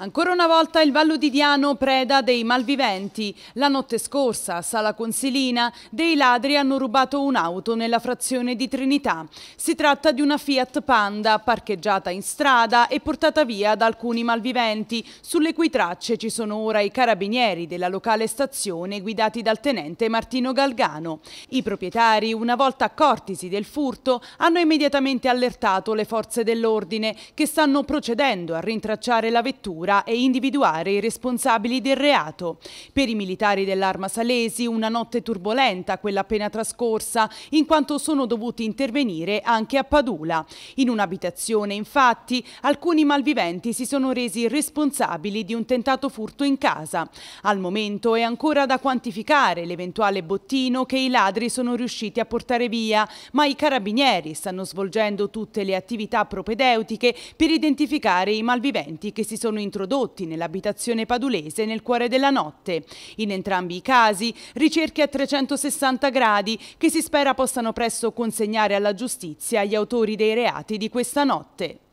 Ancora una volta il Vallo di Diano preda dei malviventi. La notte scorsa a Sala Consilina dei ladri hanno rubato un'auto nella frazione di Trinità. Si tratta di una Fiat Panda parcheggiata in strada e portata via da alcuni malviventi, sulle cui tracce ci sono ora i carabinieri della locale stazione guidati dal tenente Martino Galgano. I proprietari, una volta accortisi del furto, hanno immediatamente allertato le forze dell'ordine che stanno procedendo a rintracciare la vettura procura e individuare i responsabili del reato. Per i militari dell'Arma Salesi una notte turbolenta, quella appena trascorsa, in quanto sono dovuti intervenire anche a Padula. In un'abitazione, infatti, alcuni malviventi si sono resi responsabili di un tentato furto in casa. Al momento è ancora da quantificare l'eventuale bottino che i ladri sono riusciti a portare via, ma i carabinieri stanno svolgendo tutte le attività propedeutiche per identificare i malviventi che si sono introdotti introdotti nell'abitazione padulese nel cuore della notte. In entrambi i casi ricerche a 360 gradi che si spera possano presto consegnare alla giustizia gli autori dei reati di questa notte.